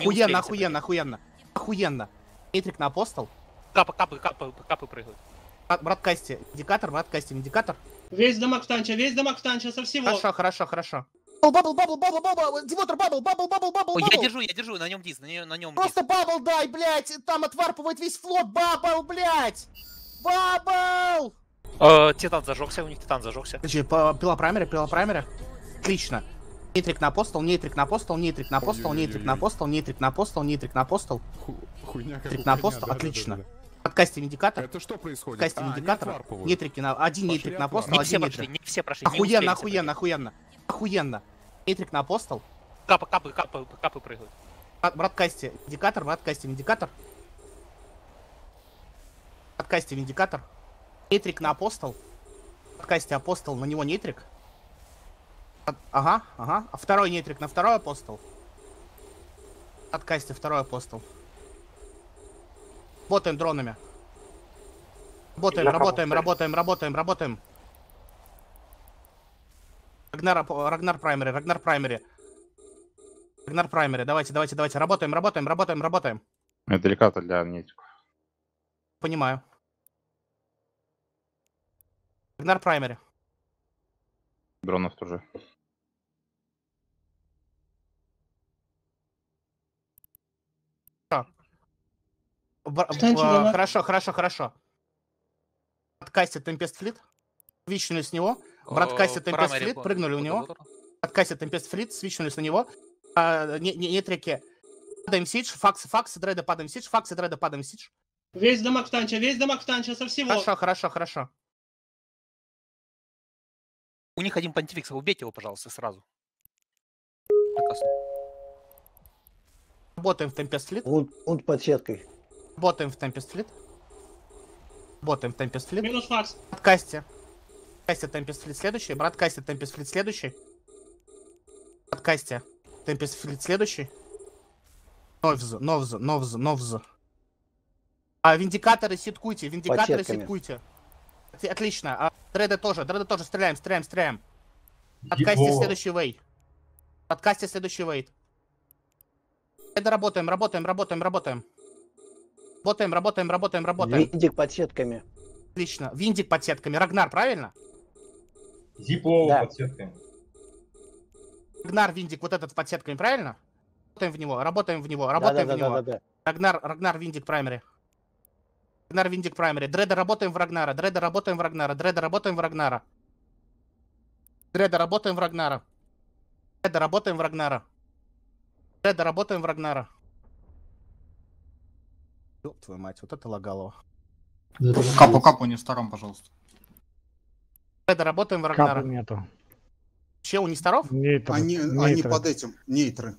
Охуенно, охуенно, охуенно. Охуенно. Метрик на апостол. Капы, капы, капы, капы прыгают. А, брат Касти, индикатор, брат Касти, индикатор. Весь дамаг в танче, весь дамаг в танче, со всего. Хорошо, хорошо, хорошо. Бабл, бабл, бабл, бабл, Дивотер, бабл, бабл, бабл, бабл, бабл. Я держу, я держу, на нем диз, на нем, на нем Просто бабл дай, блядь, там отварпывает весь флот, бабл, блядь. Бабл! Э, титан зажегся, у них титан зажегся. Че, пила праймера, пила праймера? Отлично. Нейтрик на постол, нейтрик на постол, нейтрик на постол, нейтрик на постол, нейтрик на постол, нейтрик на постол. Хуйня Нейтрик на постол, отлично. Подкастим индикатор. Это что происходит? Подкастим а, индикатора. Нейтрики на... Один нейтрик на постол, один нейтрик. Не все прошли, Охуенно, охуенно, охуенно. Охуенно. Нейтрик на постол. Капы, капы, капы, капы прыгают. Брат Касти, индикатор, брат Касти, индикатор. Брат Касти, индикатор. Нейтрик на апостол. Брат Касти, апостол, на него нейтрик. Ага, ага. А второй нетрик на второй апостол? от Откасти второй апостол. Работаем дронами. Работаем, работаем, работаем, работаем, работаем. Рагнар, Рагнар Праймери, Рагнар Праймери. Рагнар Праймери, давайте, давайте, давайте. Работаем, работаем, работаем, работаем. Это деликатно для нетриков. Понимаю. Рагнар Праймери. Дронов тоже. А, хорошо, хорошо, хорошо. Откасит Tempest Fleet. Свичнули с него. Браткасит Tempest Fleet, прыгнули у него. Браткасит Tempest Fleet, свичнулись на него. Э, а, не, не, не треки. Падаем сидж, факсы, факсы, дреда, падаем сидж, факсы, дреда, падаем сидж. Весь дамаг в танче, весь дамаг в танче со всего. Хорошо, хорошо, хорошо. У них один понтификс, убейте его, пожалуйста, сразу. Прекрасно. Работаем в Tempest Fleet. Он, он под сеткой. Ботаем в Tempest Fleet. Ботаем в Tempest Fleet. Минус Макс. Откасти. Касти Tempest Fleet следующий. Брат, касти Tempest Fleet следующий. Брат, касти. Tempest Fleet следующий. Новз, новз, новз, новз. А, виндикаторы ситкуйте, виндикаторы ситкуйте. Отлично. А, дреды тоже, дреды тоже. Стреляем, стреляем, стреляем. Откасти Его. следующий вейт. Откасти следующий вейт. Это работаем, работаем, работаем, работаем. Работаем, работаем, работаем, работаем. Виндик под сетками. Отлично. Виндик под сетками. Рагнар, правильно? Зиплоу да. под сетками. Рагнар, Виндик, вот этот под сетками, правильно? Работаем в него, работаем в него, работаем да, да, в да, него. Да, да, да. Рагнар, Рагнар, Виндик, праймери. Рагнар, Виндик, праймери. Дреда, работаем в Рагнара. Дреда, работаем в Рагнара. Дреда, работаем в Рагнара. Дреда, работаем в Рагнара. Дреда, работаем в Рагнара. Дреда, работаем в Рагнара. Ёб твою мать, вот это лагало. капу, капу не в старом, пожалуйста. Это работаем в Рагнара. Капу нету. Чел не старов? Нейтер. Они, нейтры. они под этим, нейтры.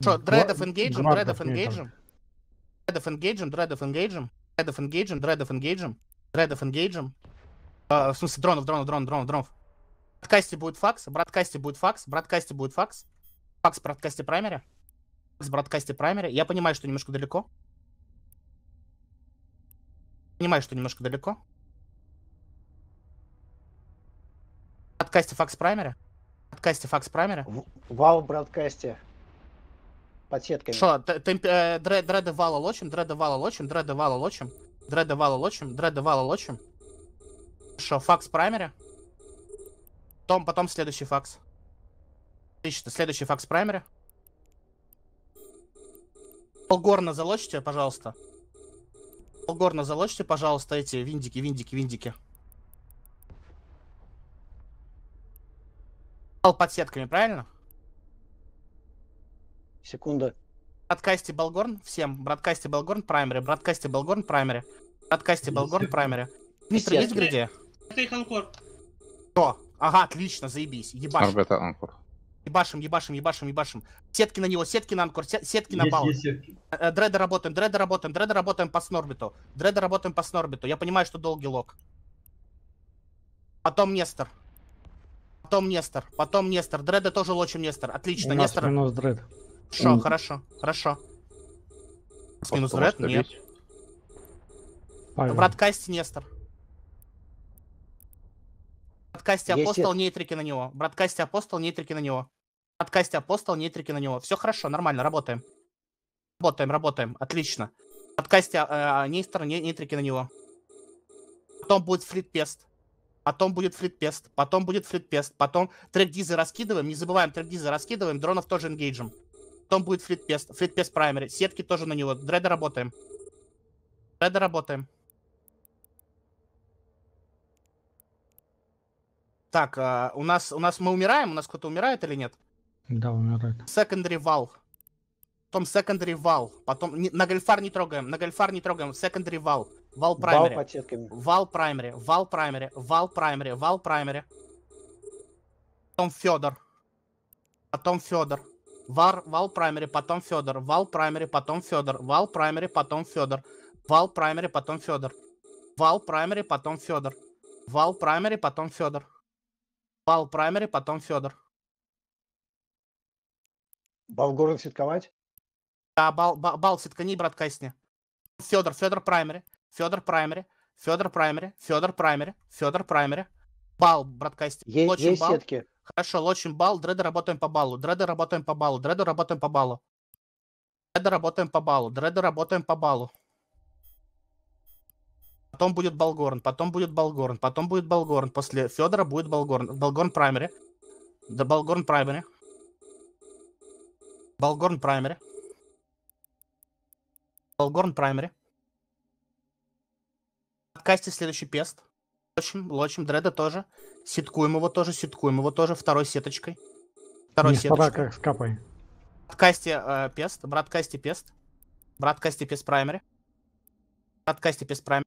Что, дредов энгейджем, дредов энгейджем? Дредов энгейджем, дредов энгейджем? Дредов энгейджем, дредов энгейджем? Дредов энгейджем? А, в смысле, дронов, дронов, дронов, дронов, дронов. Браткасте будет факс, браткасте будет факс, браткасте будет факс. Факс браткасте праймере. Факс браткасте праймере. Я понимаю, что немножко далеко. Понимаю, что немножко далеко. Откасте факс праймера? Откасте факс праймера? Вал браткасте. Под сетками. Что, темп, э, дре, дреды вала лочим, дреды вала лочим, дреды вала лочим, дреды вала лочим, дреды вала лочим. Что, факс праймера? Потом, потом следующий факс. Отлично, следующий факс праймера. Полгорна залочите, пожалуйста. Горно, залочьте, пожалуйста, эти виндики, виндики, виндики. Под сетками, правильно? Секунда. Браткасти Балгорн всем. Браткасти Балгорн праймере. Браткасти Балгорн праймере. Браткасти Балгорн праймере. Дмитрий, есть в гряде? Это их анкор. Кто? Ага, отлично, заебись. Ебать. Орбита анкор. Ебашим, ебашим, ебашим, ебашим. Сетки на него, сетки на анкор, сетки на балл. Э, э, дреда работаем, дреда работаем, дреда работаем по снорбиту. Дреда работаем по снорбиту. Я понимаю, что долгий лог. Потом нестер Потом нестер Потом нестер Дреда тоже лочим нестер Отлично, нестер нас Нестор. минус дред. Шо, mm. хорошо, хорошо. С минус дред? Нет. Павел. В нестер брат Браткасти Апостол, Если... нейтрики на него. брат Браткасти Апостол, нейтрики на него подкасте Апостол, нейтрики на него. Все хорошо, нормально, работаем. Работаем, работаем, отлично. В подкасте э, Нейстер, а, нейтрики на него. Потом будет флитпест. Потом будет флитпест. Потом будет флитпест. Потом трекдизы раскидываем. Не забываем, трекдизы раскидываем. Дронов тоже энгейджем. Потом будет флитпест. Флитпест праймери. Сетки тоже на него. Дреда работаем. Дреда работаем. Так, э, у нас у нас мы умираем? У нас кто-то умирает или нет? Да, умирает. Secondary вал. Потом secondary вал. Потом на гольфар не трогаем, на гольфар не трогаем. Secondary вал. Вал primary. Вал под сетками. Вал primary, вал primary, вал primary, вал primary. Потом Федор. Потом Федор. Вар, вал primary, потом Федор. Вал primary, потом Федор. Вал primary, потом Федор. Вал primary, потом Федор. Вал primary, потом Федор. Вал primary, потом Федор. Вал primary, потом Федор. Балгорн город Да, бал, бал, бал ситкани, брат Касни. Федор, Федор Праймери, Федор Праймери, Федор Праймери, Федор Праймери, Федор Праймери. Бал, брат Касти. Есть, лочим есть бал. сетки. Хорошо, лочим бал, дреды работаем по балу, дреды работаем по балу, дреды работаем по балу. Дреды работаем по балу, дреды работаем по балу. Потом будет Балгорн, потом будет Балгорн, потом будет Балгорн. После Федора будет Балгорн. Балгорн праймери. Да, Балгорн праймери. Балгорн праймери. Балгорн праймери. В подкасте следующий пест. Лочим, лочим. Дреда тоже. Ситкуем его тоже, ситкуем его тоже. Второй сеточкой. Второй Не сеточкой. как с капой. Браткасте э, пест. касте пест. Браткасте пест праймери. Браткасте пест праймери.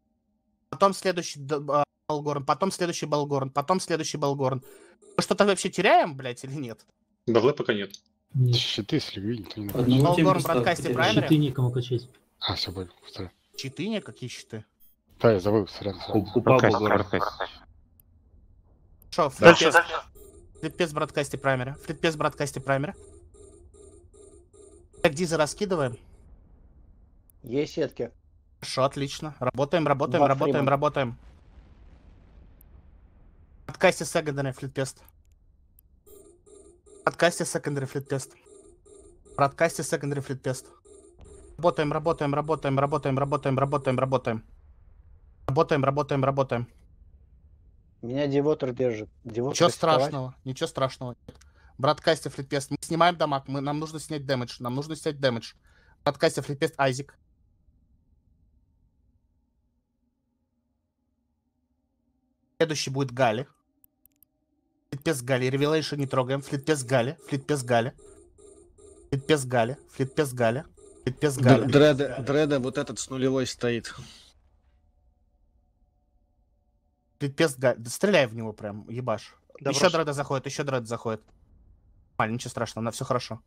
Потом следующий э, Балгорн, потом следующий Балгорн, потом следующий Балгорн. Мы что-то вообще теряем, блядь, или нет? Бавлы пока нет. Щиты слегли, никто не накачал. Одного тебе Голдорн ставь, Щиты некому качать. А, все, понял. Сорян. Читы не какие щиты? Да, я забыл, сорян. У, сорян. у Пабло Голдорн. Шо, Дальше. фритпес, фритпес бродкасте праймеры. Фритпес бродкасте праймеры. Так, Диза раскидываем. Есть сетки. Хорошо, отлично. Работаем, работаем, работаем, работаем. Подкасте секондарный флитпест. Подкасте Second Reflect Test. Подкасте Second Reflect Test. Работаем, работаем, работаем, работаем, работаем, работаем, работаем. Работаем, работаем, работаем. Меня Девотер держит. Девотер ничего рисковать? страшного, ничего страшного. Браткасте Флитпест. Мы снимаем дамаг, мы, нам нужно снять дэмэдж, нам нужно снять дэмэдж. Браткасте Флитпест Айзик. Следующий будет Гали. Песгали, Ревела еще не трогаем. флит флит флит песгали, песгали, песгали, флит песгали, флит песгали. Дреда, дреда вот этот с нулевой стоит. Флит песгали, Стреляй в него прям, ебаш. Да еще дреда заходит, еще дреда заходит. Нормально, ничего страшного, на все хорошо.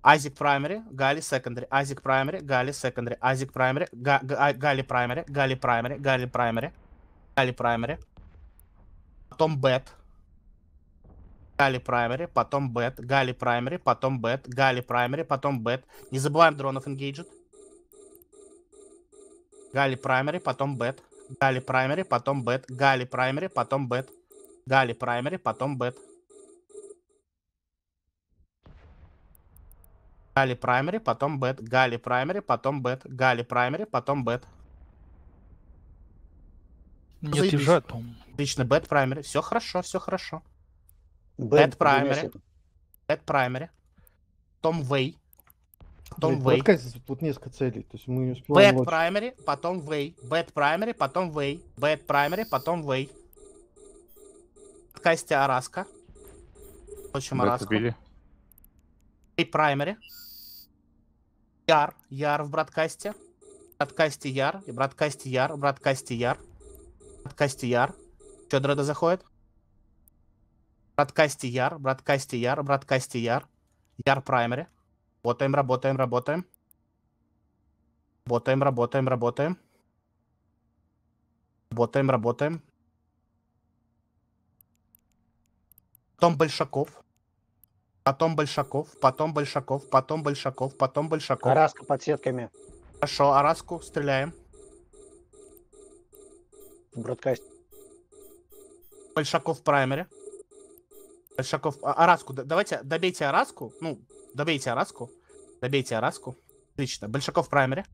Азик Праймери, Гали секондри, Азик Праймери, Гали секондри, Азик Праймери, Гали Праймери, Гали Праймери, Гали Праймери, Гали Праймери. Потом Бет. Гали праймери, потом бет, гали праймери, потом бет, гали праймери, потом бет. Не забываем дронов engaged. Гали праймери, потом бет. Гали праймери, потом бет. Гали праймери, потом бет. Гали праймери, потом бет. Гали праймери, потом бет. Гали праймери, потом бет. Гали праймери, потом бет. Не отъезжают, по-моему. Отлично, бет праймери. Все хорошо, все хорошо. Тед Праймери. Тед Праймери. Том Вей. Том Вей. Тут несколько целей. То есть мы не успеваем. Бэт Праймери, потом Вей. Бэт Праймери, потом Вей. Бэт Праймери, потом Вей. Кастя Араска. Очень Араска? Убили. И Праймери. Яр. Яр в браткасте. Браткасте Яр. И браткасте Яр. Браткасте Яр. Браткасте Яр. Что дреда заходит? Браткасти Яр, браткасти Яр, браткасти Яр. Яр Праймери. Работаем, работаем, работаем. Работаем, работаем, работаем. Работаем, работаем. Потом Большаков. Потом Большаков, потом Большаков, потом Большаков, потом Большаков. Араска под сетками. Хорошо, Араску стреляем. Браткаст. Большаков в праймере. Большаков. Араску, давайте, добейте Араску. Ну, добейте Араску. Добейте Араску. Отлично. Большаков в праймере.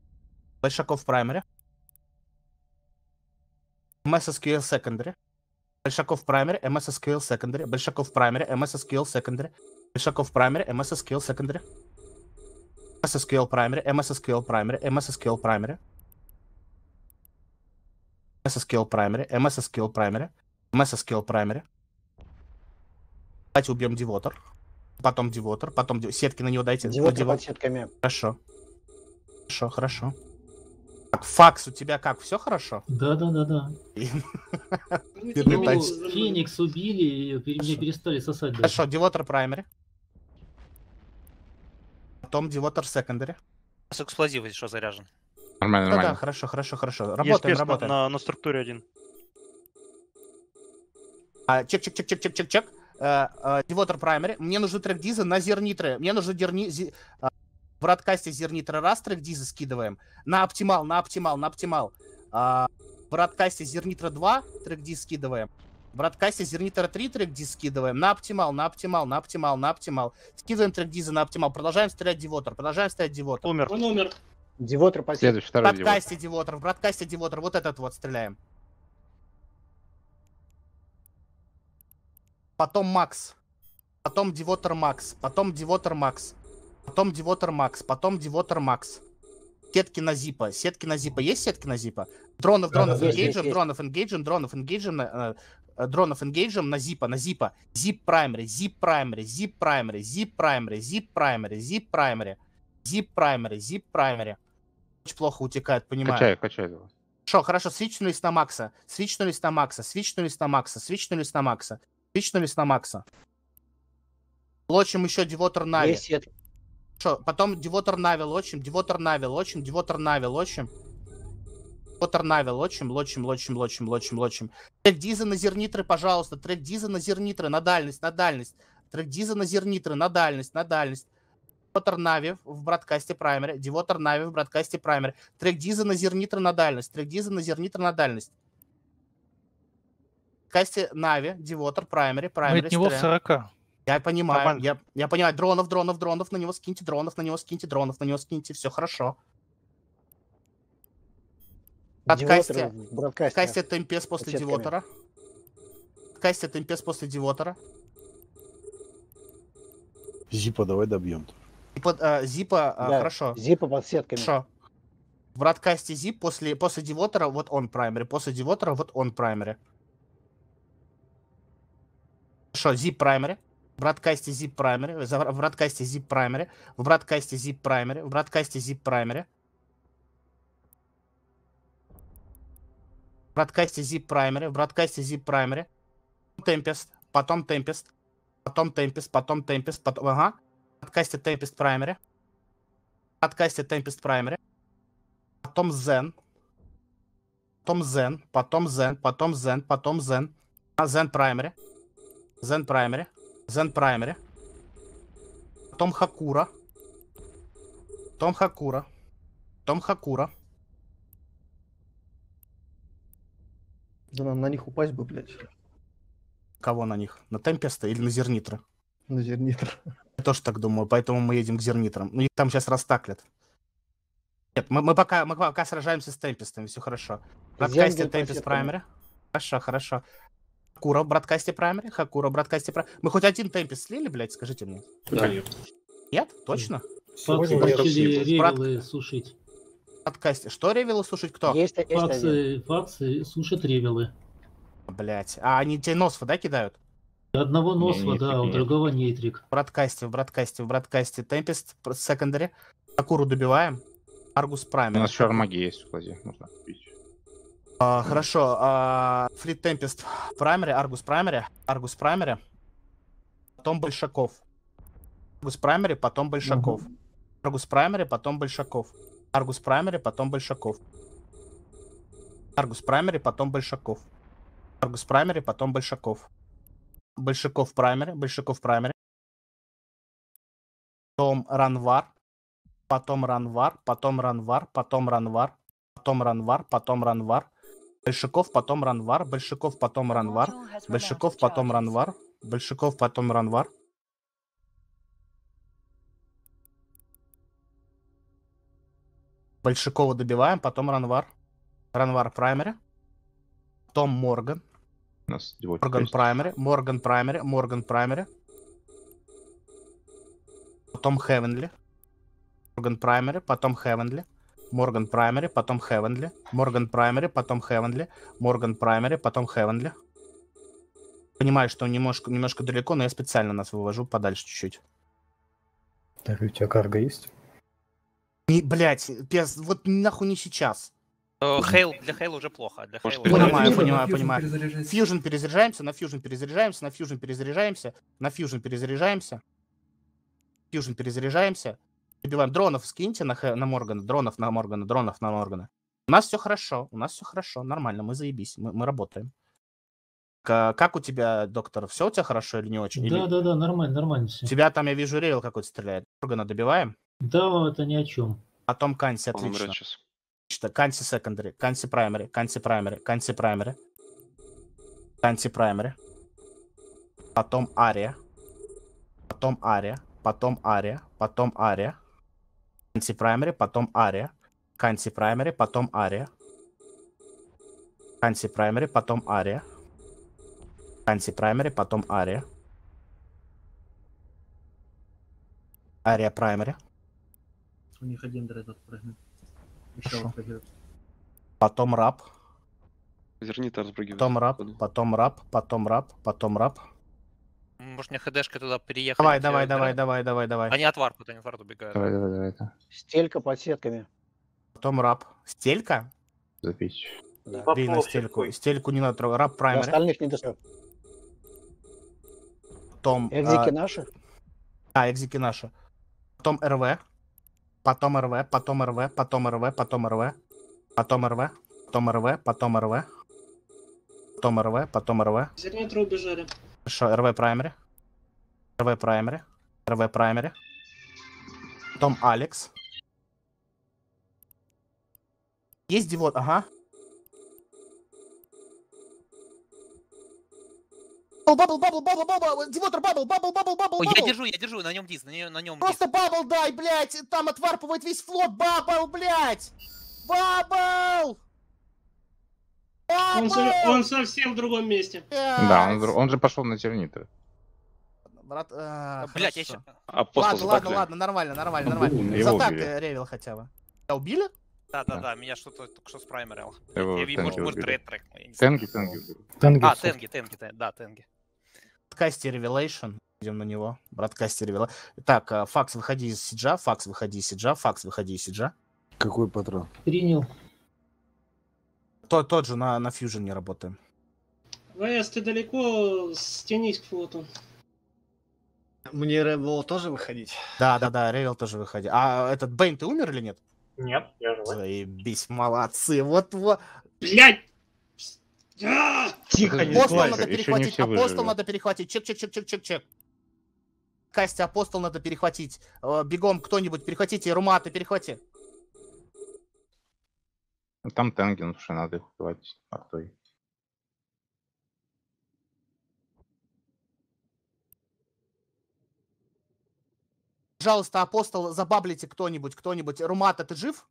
Большаков в праймере. MSSQL secondary. Большаков в праймере, MSSQL secondary. Большаков в праймере, MSSQL secondary. Большаков в праймере, MSSQL secondary. MSSQL primary, MSSQL primary, MSSQL primary. MSSQL primary, MSSQL primary, MSSQL primary. Давайте убьем Дивотер. Потом Дивотер, потом Дивотер. Сетки на него дайте. Дивотер Дивот... под сетками. Хорошо. Хорошо, хорошо. Так, Факс, у тебя как, все хорошо? Да, да, да, да. Феникс убили, и меня перестали сосать. Хорошо, Дивотер праймери. Потом Дивотер секондари. С эксплозива что заряжен. Нормально, да, нормально. Да, хорошо, хорошо, хорошо. Работаем, работаем. На, на структуре один. А, чек, чек, чек, чек, чек, чек, чек. Devoter э, Primary, э, мне нужны трек Диза на зернитры, мне нужны дерни... Зи... Э, в радкасте зернитры раз трек Диза скидываем, на оптимал, на оптимал, на оптимал. А, в радкасте зернитра 2 трек Диз скидываем, в радкасте зернитра 3 трек Диз скидываем, на оптимал, на оптимал, на оптимал, на оптимал. Скидываем трек Диза на оптимал, продолжаем стрелять Девотер, продолжаем стрелять Девотер. Умер. Он умер. Девотер последний. Следующий, второй В радкасте Девотер, в радкасте Девотер, вот этот вот стреляем. потом Макс, потом Девотер Макс, потом Девотер Макс, потом Девотер Макс, потом Девотер Макс. Сетки на зипа. Сетки на зипа. Есть сетки на зипа? Дронов, дронов, да, энгейджем, дронов, энгейджем, дронов, энгейджем, э, э, дронов, энгейджем на зипа, на зипа. Зип праймери, зип праймери, зип праймери, зип праймери, зип праймери, зип праймери, зип праймери, зип праймери. Очень плохо утекает, понимаю. Качаю, качаю. Шо, хорошо, свичнулись на Макса, свичнулись на Макса, свичнулись на Макса, свичнулись на Макса. Пичнулись на Макса. Лочим еще Дивотер Нави. Есть, потом Дивотер Нави лочим, Дивотер Нави лочим, Дивотер Нави лочим. Дивотер Нави лочим, лочим, лочим, лочим, лочим, лочим. Трек Диза на зернитры, пожалуйста. Трек Диза на зернитры, на дальность, на дальность. Трек Диза на зернитры, на дальность, на дальность. Дивотер Нави в бродкасте праймере. Дивотер Нави в бродкасте праймере. Трек Диза на зернитры на дальность. Трек Диза на зернитры на дальность касте Нави, Девотер, Праймери, ну, Праймери. Мы от него 40. Я понимаю, я, я понимаю. Дронов, дронов, дронов, на него скиньте, дронов, на него скиньте, дронов, на него скиньте, все хорошо. От касте, касте Темпес после Девотера. Девотера. Касте МПС после Девотера. Зипа давай добьем. Зипа, э, Зипа э, да, хорошо. Зипа под сетками. Хорошо. В радкасте Зип после, после Девотера вот он праймери, после Девотера вот он праймери. Хорошо, zip primary. В браткасте zip primary. В браткасте zip primary. В браткасте zip primary. В браткасте zip primary. В браткасте zip primary. В браткасте zip primary. Tempest. Потом Tempest. Потом Tempest. Потом Tempest. Потом... Ага. В браткасте Tempest primary. В браткасте Tempest primary. Потом Zen. Потом Zen. Потом Zen. Потом Zen. Потом Zen. Zen primary. Зен Праймери. Зен Праймери. Том Хакура. Том Хакура. Том Хакура. Да нам на них упасть бы, блядь. Кого на них? На Темпеста или на Зернитра? На Зернитра. Я тоже так думаю, поэтому мы едем к Зернитрам. Ну, их там сейчас растаклят. Нет, мы, мы, пока, мы пока сражаемся с Темпестами, все хорошо. На касте Темпест Праймери. Хорошо, хорошо. Хакура в бродкасте праймере, Хакура в бродкасте праймере. Мы хоть один темпис слили, блядь, скажите мне? Да. Нет? Точно? Сегодня Факсы ревелы сушить. Подкасте. Что ревелы сушить кто? Есть, есть факсы, факсы сушат ревелы. Блядь, А они тебе носва да, кидают? Одного носва да, а у другого нейтрик. В бродкасте, в бродкасте, в бродкасте. Темпест, секондаре. Акуру добиваем. Аргус Прайм. У нас еще армаги есть в складе. Можно а, хорошо. А, Флит Темпест Праймери, Аргус Праймери, Аргус Праймери, потом Большаков. Аргус Праймери, потом Большаков. Аргус Праймери, потом Большаков. Аргус Праймери, потом Большаков. Аргус Праймери, потом Большаков. Аргус Праймери, потом Большаков. Большаков Праймери, Большаков Праймери. Потом Ранвар, потом Ранвар, потом Ранвар, потом Ранвар, потом Ранвар, потом Ранвар, Большаков, потом Ранвар, Большаков, потом Ранвар, Большаков, потом Ранвар, Большаков, потом Ранвар. Большакова добиваем, потом Ранвар. Ранвар праймери. Потом Морган. Морган праймери, Морган праймери, Морган праймери. Потом Хевенли. Морган праймери, потом Хевенли. Морган Праймери, потом Хевенли. Морган Праймери, потом Хевенли. Морган Праймери, потом Хевенли. Понимаю, что немножко, немножко далеко, но я специально нас вывожу подальше чуть-чуть. Так, у тебя карга есть? Не, блять, пес, вот нахуй не сейчас. Э, Хейл, для Хейла уже плохо. Для Хейла... Понимаю, понимаю, понимаю. Фьюжн перезаряжаемся, на фьюжн перезаряжаемся, на фьюжн перезаряжаемся, на фьюжн перезаряжаемся. Фьюжн перезаряжаемся добиваем. Дронов скиньте на, на Моргана, дронов на Моргана, дронов на Моргана. У нас все хорошо, у нас все хорошо, нормально, мы заебись, мы, мы работаем. К, как у тебя, доктор, все у тебя хорошо или не очень? Да, или... да, да, нормально, нормально все. Тебя там, я вижу, ревел какой-то стреляет. Моргана добиваем? Да, это ни о чем. Потом Канси, отлично. Что, Канси секондари, Канси праймери, Канси праймери, Канси праймери. Канси праймери. Потом Ария. Потом Ария. Потом Ария. Потом Ария. Канти Праймери, потом Ария. Канти Праймери, потом Ария. Канти Праймери, потом Ария. Канти Праймери, потом Ария. Ария Праймери. У них один дред отпрыгнул. Еще отпрыгивает. Потом раб. Зерни там Потом раб, потом раб, потом раб, потом раб. Может мне хдшка туда переехать? Давай, давай, давай, давай, давай, давай. Они от варпа, они варп убегают. Давай, давай, давай. Да. Стелька под сетками. Потом раб. Стелька? Запись. Да. Бей на стельку. Стельку не надо трогать. Раб праймер. Остальных не достает. Потом... А, экзики а... наши? А, экзики наши. Потом РВ. Потом РВ, потом РВ, потом РВ, потом РВ. Потом РВ, потом РВ, потом РВ. Потом РВ, потом РВ. Зернитро убежали. Хорошо, РВ Праймери. РВ Праймери. РВ Праймери. Том Алекс. Есть Дивот, ага. Бабл, бабл, бабл, бабл, бабл, Дивотер, бабл, бабл, бабл, бабл, бабл. Я держу, я держу, на нем дис, на, на нем Просто дис. бабл дай, блядь, там отварпывает весь флот, бабл, блядь. Бабл! Он, со, он совсем в другом месте. Да, он, он же пошел на терниты. Брат, э, Блять, я еще. сейчас... Ладно, ладно, ладно, нормально, нормально, ну, нормально. За так ревел хотя бы. Тебя убили? Да, да, да, меня что-то только что с праймерил. Может, может, ретрек. Тенги, тенги. Тенги. А, тенги, тенги, да, тенги. Касти Ревелейшн. Идем на него. Брат Кастер Ревела. Так, э, Факс, выходи из Сиджа. Факс, выходи из Сиджа. Факс, выходи из Сиджа. Какой патрон? Принял то, тот же на, на Fusion не работаем. ВС, ты далеко, стянись к флоту. Мне Ревел тоже выходить? Да, да, да, Ревел тоже выходи. А этот бейн ты умер или нет? Нет, я живой. Заебись, молодцы. Вот вот. Блять! А! Тихо, не Апостол надо перехватить, апостол надо перехватить. Чек, чек, чек, чек, чек, чек. Кастя, апостол надо перехватить. Э, бегом кто-нибудь, перехватите. Рума, ты перехвати. Ну, там ну уже надо их убивать артой. Пожалуйста, апостол, забаблите кто-нибудь, кто-нибудь. Румата, ты жив?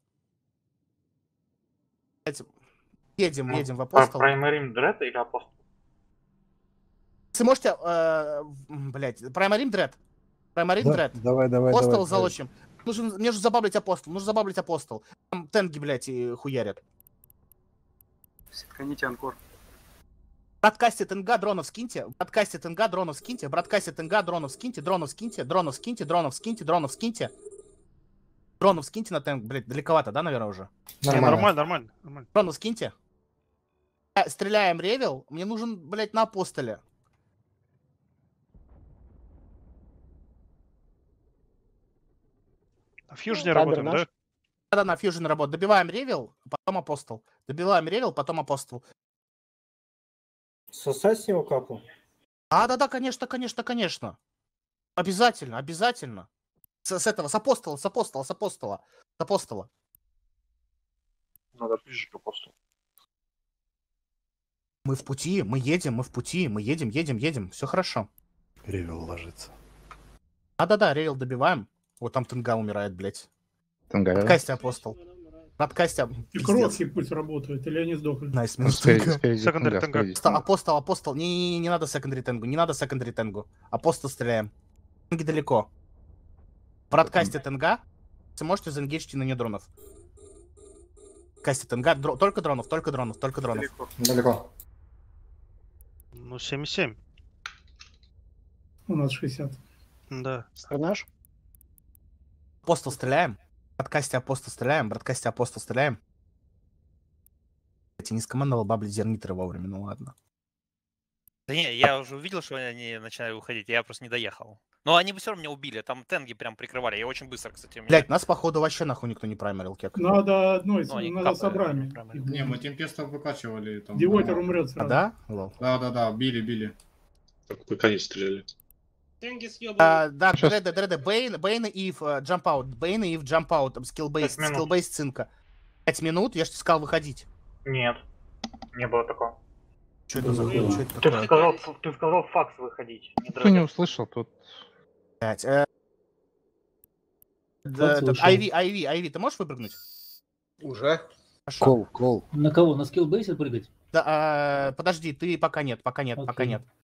Едем, едем э, в апостол. Праймерим Дред или апостол? Если можете, э, блядь, Праймерим Дред. Праймерим Дред. Давай, давай, Апостол давай, залочим. Давай. Нужен, мне же забаблить апостол, нужно забаблить апостол. Там тенги, блядь, и хуярят. Сохраните анкор. В подкасте дронов скиньте, в подкасте дронов скиньте, в подкасте дронов скиньте, дронов скиньте, дронов скиньте, дронов скиньте, дронов скиньте. Дронов скиньте на ТНГ, блядь, далековато, да, наверное, уже? Нормально, не, нормально, нормально, нормально. Дронов скиньте. Э, стреляем ревел, мне нужен, блядь, на апостоле. Фьюжне ну, работаем, наш. да? Да, на Fusion работаем. Добиваем ревел, потом апостол. Добиваем ревел, потом апостол. Сосать с него капу? А, да, да, конечно, конечно, конечно. Обязательно, обязательно. С, с этого, с апостола, с апостола, с апостола. С апостола. Надо ближе апостол. Мы в пути, мы едем, мы в пути, мы едем, едем, едем. Все хорошо. Ревел ложится. А, да, да, ревел добиваем. Вот там Тенга умирает, блядь. Тенга, да? апостол. Над костям. И кроткий пульс работает, или они сдохли? Найс, ну, минус Секондари Апостол, апостол. Не-не-не, не надо секондари тенгу, не надо секондари тенгу. Апостол стреляем. Тенги далеко. Брат касти тенга. Вы можете заэнгейджить на не дронов. Касти тенга. Дро... Только дронов, только дронов, только дронов. Далеко. далеко. Ну, 7,7. У нас 60. Да. Страж? Апостол стреляем. Подкасте Апостол стреляем. Бродкасте Апостол стреляем. Кстати, не скомандовал бабли Зернитера вовремя, ну ладно. Да не, я уже увидел, что они начинают уходить, я просто не доехал. Но они бы все равно меня убили, там тенги прям прикрывали, я очень быстро, кстати. Меня... Блять, нас походу вообще нахуй никто не праймерил, кек. Надо одной, ну, надо собрание. Не, мы темпестов выкачивали. Там, Дивотер умрет сразу. А, да? Да, да, да, били, били. Пока не стреляли. Деньги съебывают. да, Сейчас. дреды, дреды, Бейн, Бейн и э, джампаут. Бейн и джампаут, скиллбейс, скиллбейс цинка. Пять минут, я же тебе сказал выходить. Нет, не было такого. Что это за хуйня? Что Ты сказал, ты сказал факс выходить. Не не услышал, тут... Блять, э... Да, э, тут Айви, Айви, Айви, ты можешь выпрыгнуть? Уже. Кол, кол. На кого? На скиллбейсе прыгать? Да, э, подожди, ты пока нет, пока нет, okay. пока нет.